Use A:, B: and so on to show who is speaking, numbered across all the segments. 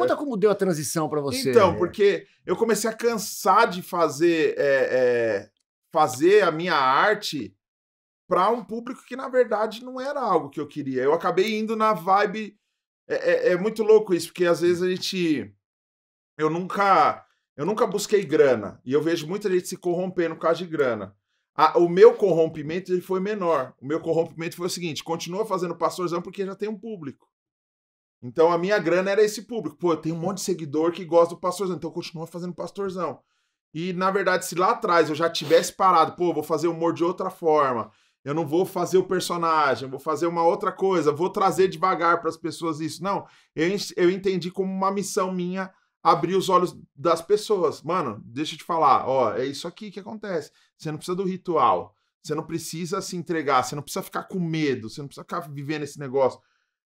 A: Conta como deu a transição para você. Então, porque eu comecei a cansar de fazer, é, é, fazer a minha arte para um público que, na verdade, não era algo que eu queria. Eu acabei indo na vibe. É, é, é, muito louco isso, porque às vezes a gente. Eu nunca. Eu nunca busquei grana. E eu vejo muita gente se corrompendo por causa de grana. A, o meu corrompimento ele foi menor. O meu corrompimento foi o seguinte: continua fazendo pastorzão porque já tem um público. Então a minha grana era esse público. Pô, eu tenho um monte de seguidor que gosta do pastorzão, então eu continuo fazendo pastorzão. E na verdade, se lá atrás eu já tivesse parado, pô, vou fazer humor de outra forma, eu não vou fazer o personagem, vou fazer uma outra coisa, vou trazer devagar para as pessoas isso. Não, eu, eu entendi como uma missão minha abrir os olhos das pessoas. Mano, deixa eu te falar, ó, é isso aqui que acontece. Você não precisa do ritual, você não precisa se entregar, você não precisa ficar com medo, você não precisa ficar vivendo esse negócio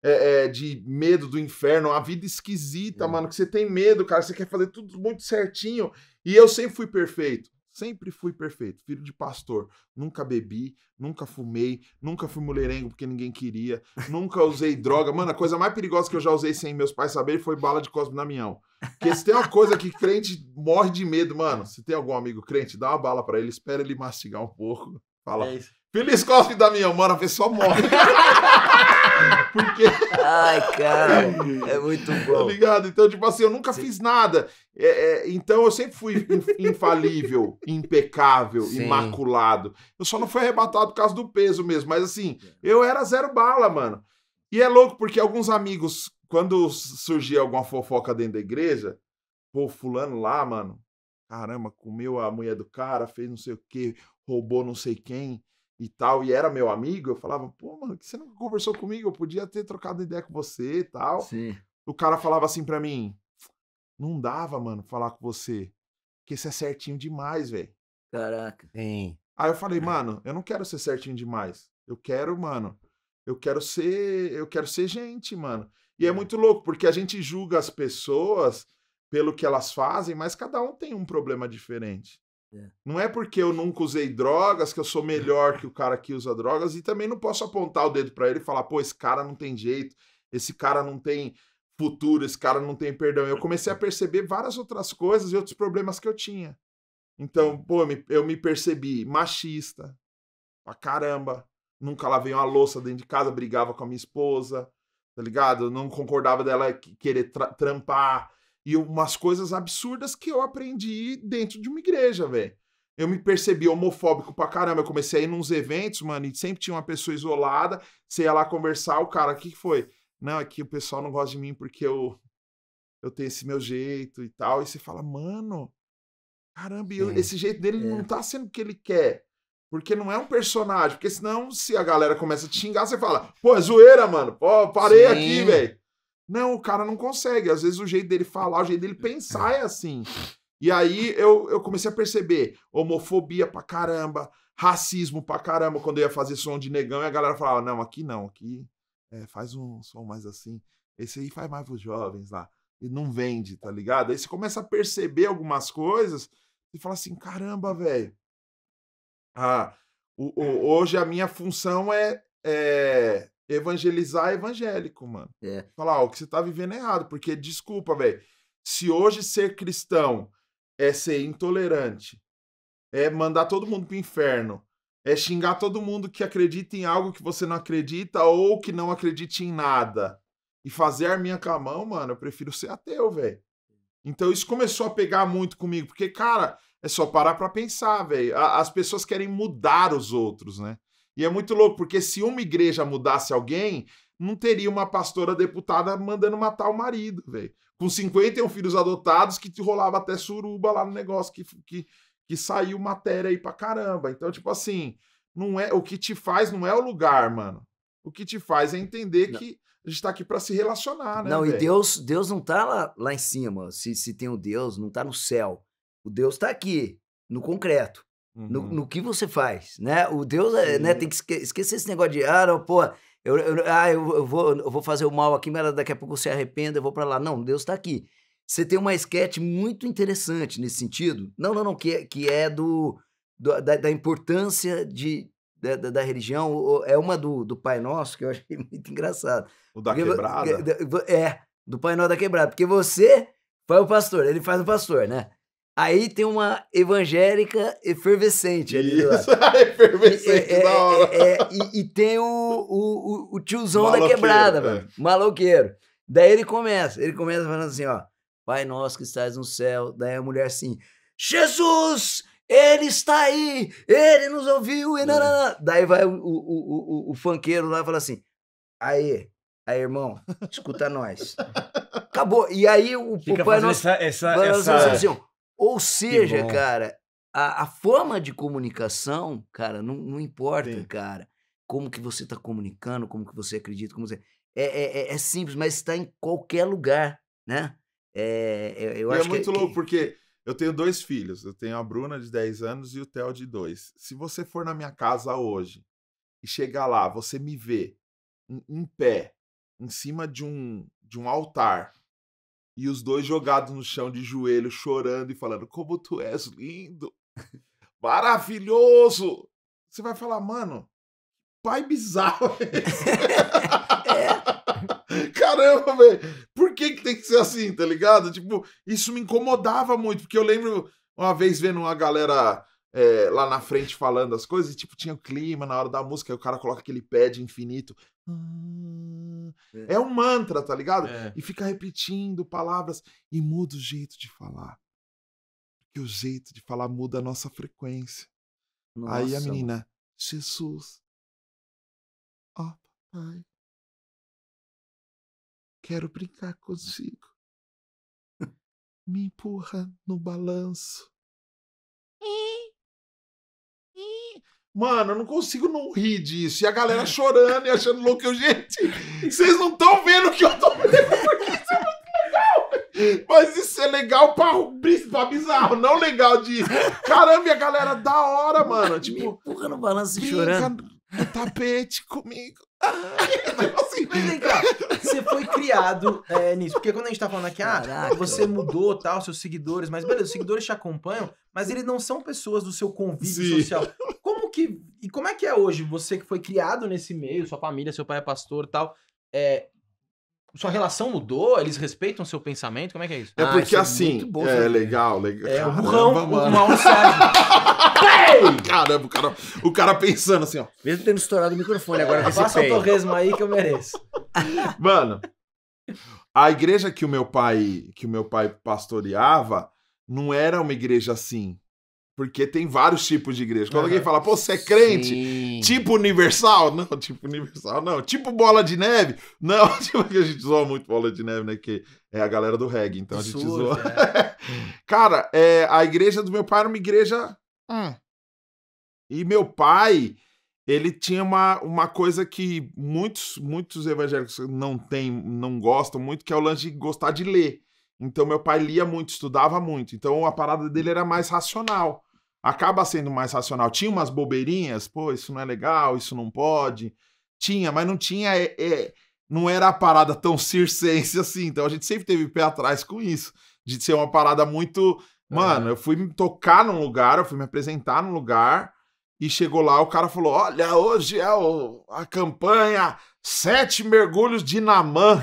A: é, é, de medo do inferno, a vida esquisita, é. mano, que você tem medo, cara, você quer fazer tudo muito certinho. E eu sempre fui perfeito. Sempre fui perfeito, filho de pastor. Nunca bebi, nunca fumei, nunca fui mulherengo porque ninguém queria, nunca usei droga. Mano, a coisa mais perigosa que eu já usei sem meus pais saberem foi bala de Cosme Damião. Porque se tem uma coisa que crente morre de medo, mano, se tem algum amigo crente, dá uma bala para ele, espera ele mastigar um pouco. Fala. É Feliz Cosme Damião, mano, a pessoa morre. Porque... Ai, cara, é muito tá bom. Tá ligado? Então, tipo assim, eu nunca Sim. fiz nada. É, é, então, eu sempre fui infalível, impecável, Sim. imaculado. Eu só não fui arrebatado por causa do peso mesmo. Mas, assim, é. eu era zero bala, mano. E é louco, porque alguns amigos, quando surgia alguma fofoca dentro da igreja, pô, fulano lá, mano, caramba, comeu a mulher do cara, fez não sei o que, roubou não sei quem e tal, e era meu amigo, eu falava, pô, mano, que você não conversou comigo? Eu podia ter trocado ideia com você e tal. Sim. O cara falava assim para mim, não dava, mano, falar com você, porque você é certinho demais, velho. Caraca. Sim. Aí eu falei, mano, eu não quero ser certinho demais. Eu quero, mano, eu quero ser, eu quero ser gente, mano. E é, é muito louco, porque a gente julga as pessoas pelo que elas fazem, mas cada um tem um problema diferente. É. Não é porque eu nunca usei drogas que eu sou é. melhor que o cara que usa drogas e também não posso apontar o dedo para ele e falar, pô, esse cara não tem jeito, esse cara não tem futuro, esse cara não tem perdão. Eu comecei a perceber várias outras coisas e outros problemas que eu tinha. Então, é. pô, eu me percebi machista pra caramba, nunca lavei uma louça dentro de casa, brigava com a minha esposa, tá ligado? Eu não concordava dela querer trampar e umas coisas absurdas que eu aprendi dentro de uma igreja, velho. Eu me percebi homofóbico pra caramba. Eu comecei a ir nos eventos, mano, e sempre tinha uma pessoa isolada. Você ia lá conversar, o cara, o que, foi? Não, é que o pessoal não gosta de mim porque eu, eu tenho esse meu jeito e tal. E você fala, mano, caramba, eu, esse jeito dele é. não tá sendo o que ele quer. Porque não é um personagem. Porque senão, se a galera começa a te xingar, você fala, pô, é zoeira, mano. Pô, parei Sim. aqui, velho. Não, o cara não consegue. Às vezes o jeito dele falar, o jeito dele pensar é. é assim. E aí eu, eu comecei a perceber homofobia pra caramba, racismo pra caramba, quando eu ia fazer som de negão, e a galera falava, não, aqui não, aqui é, faz um som mais assim. Esse aí faz mais pros jovens lá. E não vende, tá ligado? Aí você começa a perceber algumas coisas e fala assim, caramba, velho. Ah, hoje a minha função é, é evangelizar é evangélico, mano. É. Falar, ó, o que você tá vivendo é errado, porque desculpa, velho. Se hoje ser cristão é ser intolerante, é mandar todo mundo pro inferno, é xingar todo mundo que acredita em algo que você não acredita ou que não acredite em nada e fazer minha com a mão, mano, eu prefiro ser ateu, velho. Então isso começou a pegar muito comigo, porque, cara, é só parar pra pensar, velho. As pessoas querem mudar os outros, né? E é muito louco, porque se uma igreja mudasse alguém, não teria uma pastora deputada mandando matar o marido, velho. Com 51 filhos adotados, que te rolava até suruba lá no negócio, que, que, que saiu matéria aí pra caramba. Então, tipo assim, não é o que te faz não é o lugar, mano. O que te faz é entender não. que a gente tá aqui para se relacionar, né? Não, véio? e Deus, Deus não tá lá,
B: lá em cima. Se, se tem o um Deus, não tá no céu. O Deus tá aqui, no concreto no, uhum. no, que você faz, né? O Deus é, né, tem que esque esquecer esse negócio de, ah, não, pô, eu, eu, ah, eu, eu, vou, eu vou fazer o mal aqui, mas daqui a pouco eu se arrependa, eu vou para lá. Não, Deus está aqui. Você tem uma esquete muito interessante nesse sentido. Não, não, não, que, é, que é do, do da, da, importância de, da, da, da, religião. É uma do, do Pai Nosso, que eu achei muito engraçado. O da porque, quebrada? É, do Pai Nosso da quebrada. Porque você faz o pastor, ele faz o pastor, né? Aí tem uma evangélica efervescente ali. Né? Isso, ah, efervescente é, da hora. É, é, e, e, tem o, o, o tiozão da quebrada, é. mano. Maloqueiro. Daí ele começa, ele começa falando assim, ó. Pai nosso que estás no céu. Daí a mulher assim, Jesus, ele está aí, ele nos ouviu. E é. nanana. Daí vai o, o, o, o, funkeiro lá e fala assim, aí, aí irmão, escuta nós. Acabou. E aí o, o pai nosso... Essa, essa, essa... Assim, ó, ou seja, cara, a, a, forma de comunicação, cara, não, não importa, Sim. cara. Como que você está comunicando,
A: como que você acredita, como você...
B: É, é, é, é simples, mas está em qualquer lugar, né? É, é eu, eu é acho é muito que, louco, que...
A: porque eu tenho dois filhos. Eu tenho a Bruna de 10 anos e o Theo de 2. Se você for na minha casa hoje e chegar lá, você me vê em, em pé, em cima de um, de um altar, e os dois jogados no chão de joelho, chorando e falando: Como tu és lindo! Maravilhoso! Você vai falar, mano, pai bizarro é esse. é. Caramba, velho. Por que, que tem que ser assim, tá ligado? Tipo, isso me incomodava muito, porque eu lembro uma vez vendo uma galera é, lá na frente falando as coisas, e, tipo, tinha o clima na hora da música, aí o cara coloca aquele pad infinito. É. um mantra, tá ligado? É. E fica repetindo palavras e muda o jeito de falar. Porque o jeito de falar muda a nossa frequência. Nossa, Aí a menina, Jesus, ó oh, papai, quero brincar consigo. Me empurra no balanço. Mano, eu não consigo não rir disso. E a galera é. chorando e achando louco. Eu, gente, vocês não estão vendo o que eu tô vendo porque Isso é muito legal. Mas isso é legal pra, pra bizarro, não legal de. Caramba, e a galera da hora, mano. Tipo, Me empurra no balanço e chorando. No tapete comigo.
C: Mas vem cá, você foi criado é, nisso. Porque quando a gente tá falando aqui, ah, você mudou tal, seus seguidores, mas beleza, os seguidores te acompanham, mas eles não são pessoas do seu convívio Sim. social. Como que. E como é que é hoje? Você que foi criado nesse meio, sua família, seu pai é pastor e tal. É, sua relação mudou? Eles respeitam seu pensamento? Como é que é isso? É ah, porque ah, isso é assim.
A: Bom, é, legal, legal. É o burrão, mal serve. Caramba, o cara, o cara pensando assim, ó. Mesmo tendo estourado o microfone agora. É, passa o torresmo aí que eu mereço. Mano, a igreja que o meu pai que o meu pai pastoreava não era uma igreja assim porque tem vários tipos de igreja. Quando uhum. alguém fala, pô, você é crente? Sim. Tipo universal? Não, tipo universal, não. Tipo bola de neve? Não, tipo que a gente zoa muito bola de neve, né? Que é a galera do reggae, então a gente zoa. É. Cara, é, a igreja do meu pai era uma igreja. Hum. E meu pai, ele tinha uma, uma coisa que muitos, muitos evangélicos não tem não gostam muito, que é o lance de gostar de ler. Então meu pai lia muito, estudava muito. Então a parada dele era mais racional acaba sendo mais racional. Tinha umas bobeirinhas, pô, isso não é legal, isso não pode. Tinha, mas não tinha. É, é, não era a parada tão circense assim. Então a gente sempre teve pé atrás com isso. De ser uma parada muito. Mano, é. eu fui me tocar num lugar, eu fui me apresentar num lugar. E chegou lá, o cara falou: Olha, hoje é o, a campanha Sete Mergulhos de Namã.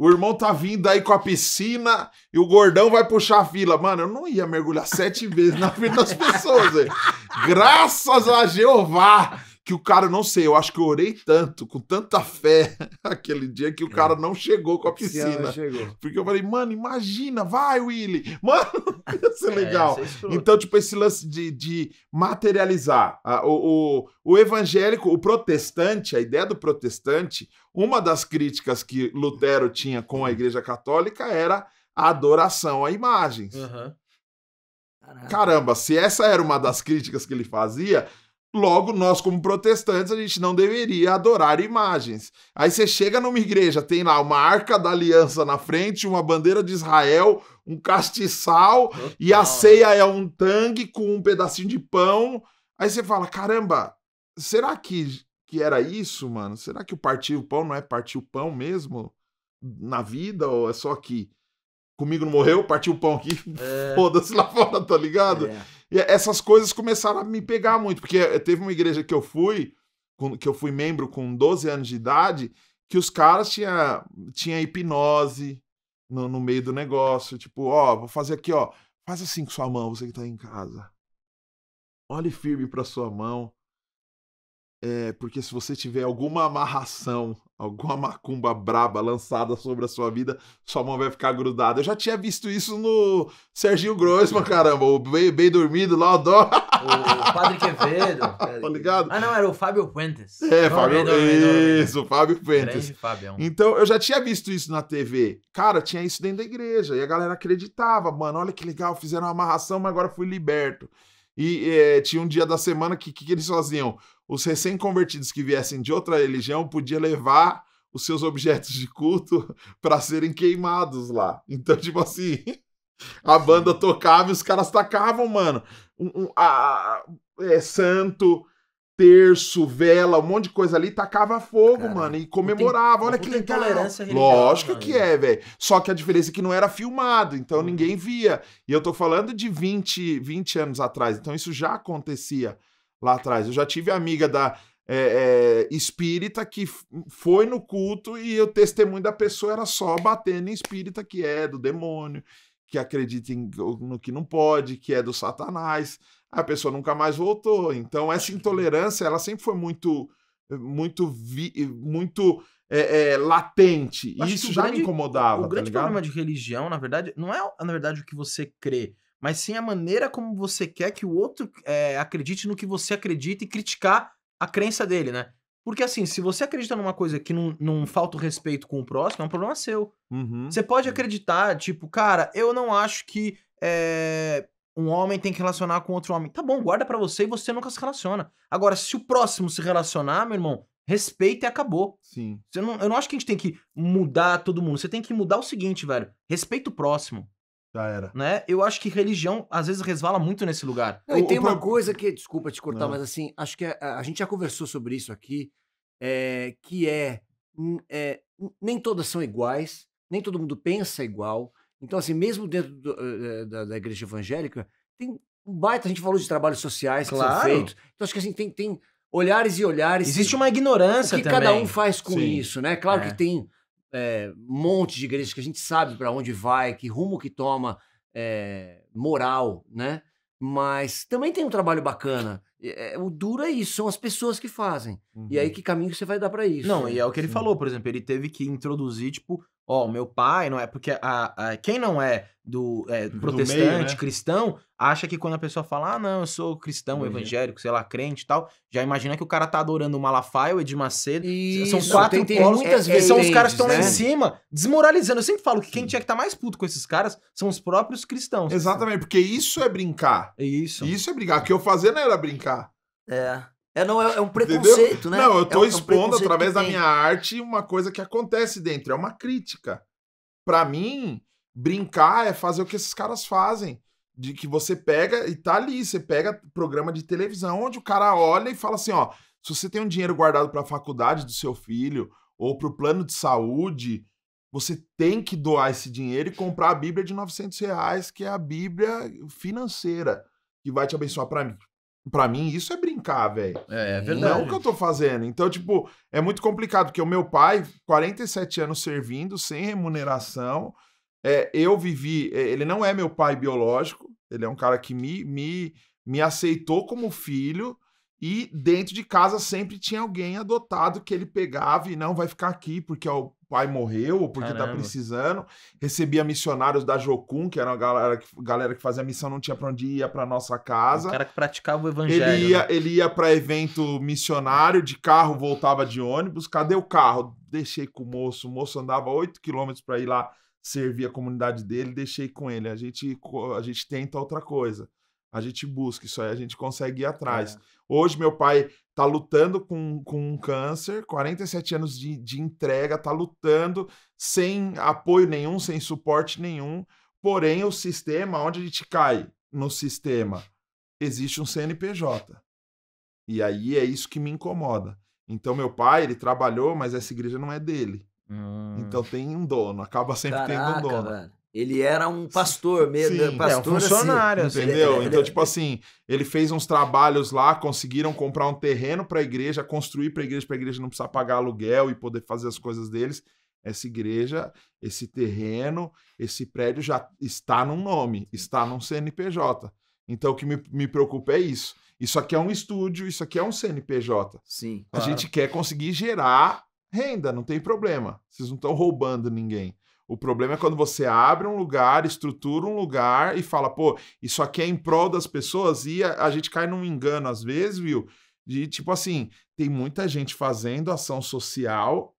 A: O irmão tá vindo aí com a piscina e o gordão vai puxar a fila. Mano, eu não ia mergulhar sete vezes na vida das pessoas, velho. Graças a Jeová! que o cara, não sei, eu acho que eu orei tanto, com tanta fé aquele dia, que o é. cara não chegou com a piscina. Porque eu falei, mano, imagina, vai, Willy! Mano, ia ser é, legal. É, é então, tipo, esse lance de, de materializar. O, o, o evangélico, o protestante, a ideia do protestante, uma das críticas que Lutero tinha com a Igreja Católica era a adoração a imagens. Uhum. Caramba, se essa era uma das críticas que ele fazia, Logo, nós, como protestantes, a gente não deveria adorar imagens. Aí você chega numa igreja, tem lá uma arca da aliança na frente, uma bandeira de Israel, um castiçal, e a né? ceia é um tangue com um pedacinho de pão. Aí você fala: caramba, será que, que era isso, mano? Será que o partir o pão não é partir o pão mesmo na vida ou é só que Comigo não morreu, partiu o pão aqui, é... foda-se lá fora, tá ligado? É. E essas coisas começaram a me pegar muito, porque eh, teve uma igreja que eu fui, que eu fui membro com 12 anos de idade, que os caras tinha, tinha hipnose no, no meio do negócio. Tipo, ó, vou fazer aqui, ó. Faz assim com sua mão, você que tá aí em casa. Olhe firme para sua mão. É, porque se você tiver alguma amarração, alguma macumba braba lançada sobre a sua vida, sua mão vai ficar grudada. Eu já tinha visto isso no Serginho Grossman, caramba, o bem, bem dormido lá, o dó. O, Padre Quevedo. tá ligado? Ah, não, era o Fábio Puentes. É, não, Fábio, não, isso, o Fábio Puentes. Então, eu já tinha visto isso na TV. Cara, tinha isso dentro da igreja, e a galera acreditava, mano, olha que legal, fizeram uma amarração, mas agora fui liberto. E é, tinha um dia da semana que, que, que eles faziam? os recém-convertidos que viessem de outra religião podiam levar os seus objetos de culto para serem queimados lá. Então, tipo assim, a banda tocava e os caras tacavam, mano. Um, um, a, é, santo, terço, vela, um monte de coisa ali, tacava fogo, Cara, mano, e comemorava. Olha que legal. Lógico mano. que é, velho. Só que a diferença é que não era filmado, então uhum. ninguém via. E eu tô falando de 20, 20 anos atrás, então isso já acontecia lá atrás. Eu já tive amiga da é, é, espírita que hum, foi no culto e o testemunho da pessoa era só batendo em espírita que é do demônio, que acredita em, no que não pode, que é do satanás. A pessoa nunca mais voltou. Então é, essa é intolerância ela sempre foi muito eh, muito vi, muito é, é, latente. e isso já grande, me incomodava. O tá grande tá problema de religião, na
C: verdade, não é, na verdade, o que você crê mas sim a maneira como você quer que o outro é, acredite no que você acredita e criticar a crença dele, né? Porque assim, se você acredita numa coisa que não, não falta o respeito com o próximo, é um problema seu. Uhum. Você pode acreditar, tipo, cara, eu não acho que é, um homem tem que relacionar com outro homem. Tá bom, guarda para você e você nunca se relaciona. Agora, se o próximo se relacionar, meu irmão, respeita e acabou. Sim. Eu não, eu não acho que a gente tem que mudar todo mundo. Você tem que mudar o seguinte, velho. Respeita o próximo. Já era. Né? Eu acho que religião, às vezes, resvala muito nesse lugar. Não, e tem uma coisa
B: que, desculpa te cortar, Não. mas assim, acho que a, a, gente já conversou sobre isso aqui, é, que é, é, nem todas são iguais, nem todo mundo pensa igual. Então, assim, mesmo dentro do, eh, eh, da, da igreja evangélica, tem um baita, a gente falou de trabalhos sociais que claro. são feitos. Então, acho que assim, tem, tem olhares e olhares. Existe uma ignorância que também. cada um faz com Sim. isso, né? Claro é. que tem é, monte de igrejas que a gente sabe para onde vai, que rumo que toma é, moral, né? Mas também tem um trabalho bacana. É, é, o duro é isso, são as pessoas que fazem. Uhum. E aí, uhum. que caminho você vai dar para isso? Não,
C: e é o que ele Sim. falou, por exemplo, ele teve que introduzir, tipo, ó, o meu pai não é. Porque a, a quem não é do é, protestante, do meio, né? cristão, acha que quando a pessoa fala, ah, não, eu sou cristão, uhum. evangélico, sei lá, crente e tal, já imagina que o cara tá adorando o Malafaia, o Edir Macedo. Isso, são quatro tem, tem polos, muitas é, vezes. São os caras que estão né? lá em né? cima, desmoralizando. Eu sempre falo que Sim. quem tinha que estar tá mais puto com esses
A: caras são os próprios cristãos. Exatamente, porque isso é brincar. Isso. Isso é brincar. O que eu não era brincar. É. É, não, é, é um preconceito, Entendeu? né? Não, eu estou é, é um, expondo um através da minha arte uma coisa que acontece dentro, é uma crítica. Para mim, brincar é fazer o que esses caras fazem. De que você pega e tá ali, você pega programa de televisão onde o cara olha e fala assim: ó, se você tem um dinheiro guardado para a faculdade do seu filho ou para o plano de saúde, você tem que doar esse dinheiro e comprar a Bíblia de 900 reais, que é a Bíblia financeira, que vai te abençoar para mim. Pra mim, isso é brincar, velho. É, é verdade. Não é o que eu tô fazendo. Então, tipo, é muito complicado, porque o meu pai, 47 anos servindo, sem remuneração, é, eu vivi. É, ele não é meu pai biológico, ele é um cara que me, me, me aceitou como filho, e dentro de casa sempre tinha alguém adotado que ele pegava e não vai ficar aqui porque o pai morreu ou porque tá Caramba. tá precisando. Recebia missionários da Jocum, que era uma galera que, galera que fazia missão, não tinha para onde ir, ia para nossa casa. O cara
C: que praticava o
A: evangelho. Ele ia, né? ele ia para evento missionário, de carro voltava de ônibus. Cadê o carro? Deixei com o moço. O moço andava 8 quilômetros para ir lá servir a comunidade dele, deixei com ele. A gente, a gente tenta outra coisa a gente busca, isso aí a gente consegue ir atrás. É. Hoje, meu pai tá lutando com, com um câncer, 47 anos de, de entrega, tá lutando sem apoio nenhum, sem suporte nenhum. Porém, o sistema, onde a gente cai no sistema, existe um CNPJ. E aí é isso que me incomoda. Então, meu pai, ele trabalhou, mas essa igreja não é dele. Hum. Então tem um dono, acaba sempre Caraca, tendo um dono. Velho. Ele era um pastor mesmo. Sim, pastor, eh, é, um assim, funcionário, assim, entendeu? Ele, ele, então, tipo assim, ele fez uns trabalhos lá, conseguiram comprar um terreno para a igreja, construir para a igreja, para a igreja não precisar pagar aluguel e poder fazer as coisas deles. Essa igreja, esse terreno, esse prédio já está num nome, está num CNPJ. Então, o que me, me preocupa é isso. Isso aqui é um estúdio, isso aqui é um CNPJ. Sim. A claro. gente quer conseguir gerar renda, não tem problema. Vocês não estão roubando ninguém. O problema é quando você abre um lugar, estrutura um lugar e fala, pô, isso aqui é em prol das pessoas e a, a gente cai num engano às vezes, viu? De tipo assim, tem muita gente fazendo ação social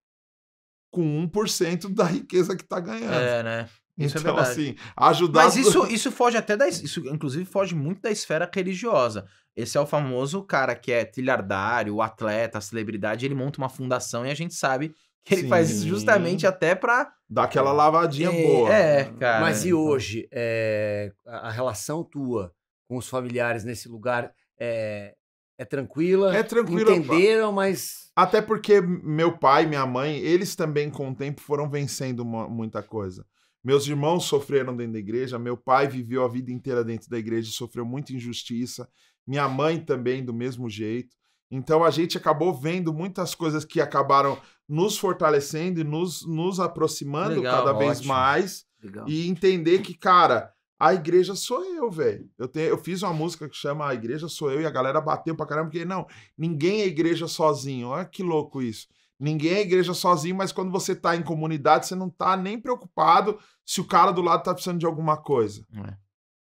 A: com 1% da riqueza que tá ganhando. É,
C: né? Isso é então, é assim, ajudar. Mas isso, isso foge até da. Isso, inclusive, foge muito da esfera religiosa. Esse é o famoso cara que é trilhardário, atleta, celebridade, ele monta uma fundação e a gente sabe que ele Sim. faz isso justamente até pra. Dar aquela lavadinha é, boa. É, cara. Mas e
B: então. hoje, é, a relação tua com os familiares nesse lugar é, é tranquila? É tranquila. Entenderam,
A: mas. Até porque meu pai, minha mãe, eles também com o tempo foram vencendo muita coisa. Meus irmãos sofreram dentro da igreja, meu pai viveu a vida inteira dentro da igreja, e sofreu muita injustiça, minha mãe também do mesmo jeito. Então a gente acabou vendo muitas coisas que acabaram nos fortalecendo e nos, nos aproximando Legal, cada ótimo. vez mais. Legal. E entender que, cara, a igreja sou eu, velho. Eu, tenho, eu fiz uma música que chama A Igreja Sou Eu e a galera bateu pra caramba, porque não, ninguém é igreja sozinho. Olha que louco isso. Ninguém é igreja sozinho, mas quando você tá em comunidade, você não tá nem preocupado se o cara do lado tá precisando de alguma coisa. É.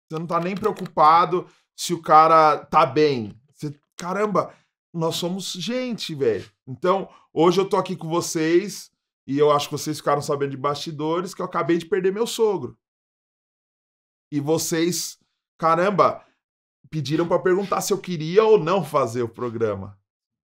A: Você não tá nem preocupado se o cara tá bem. Você, caramba, nós somos gente, velho. Então, hoje eu tô aqui com vocês e eu acho que vocês ficaram sabendo de bastidores que eu acabei de perder meu sogro. E vocês, caramba, pediram para perguntar se eu queria ou não fazer o programa.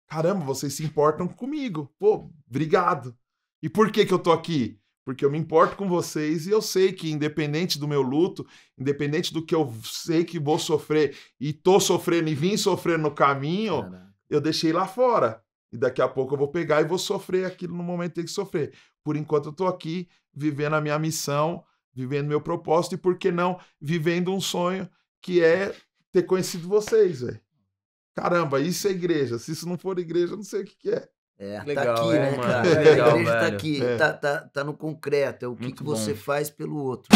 A: Caramba, vocês se importam comigo. Pô, obrigado. E por que que eu tô aqui? Porque eu me importo com vocês e eu sei que independente do meu luto, independente do que eu sei que vou sofrer e tô sofrendo e vim sofrendo no caminho, Caramba eu deixei lá fora. E daqui a pouco eu vou pegar e vou sofrer aquilo no momento que tem que sofrer. Por enquanto eu estou aqui vivendo a minha missão, vivendo meu propósito e, por que não, vivendo um sonho que é ter conhecido vocês, velho. Caramba, isso é igreja. Se isso não for igreja, eu não sei o que, que é. É, tá legal, tá aqui, é, né, mano? cara? Legal, a igreja tá velho. tá aqui, é. tá, tá, tá no concreto. É o que, que você faz pelo outro.